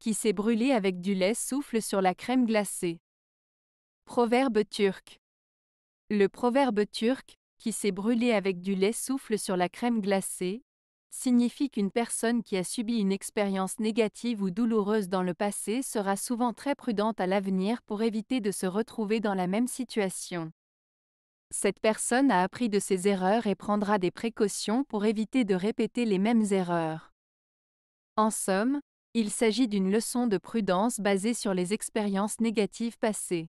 qui s'est brûlé avec du lait souffle sur la crème glacée. Proverbe turc. Le proverbe turc, qui s'est brûlé avec du lait souffle sur la crème glacée, signifie qu'une personne qui a subi une expérience négative ou douloureuse dans le passé sera souvent très prudente à l'avenir pour éviter de se retrouver dans la même situation. Cette personne a appris de ses erreurs et prendra des précautions pour éviter de répéter les mêmes erreurs. En somme, il s'agit d'une leçon de prudence basée sur les expériences négatives passées.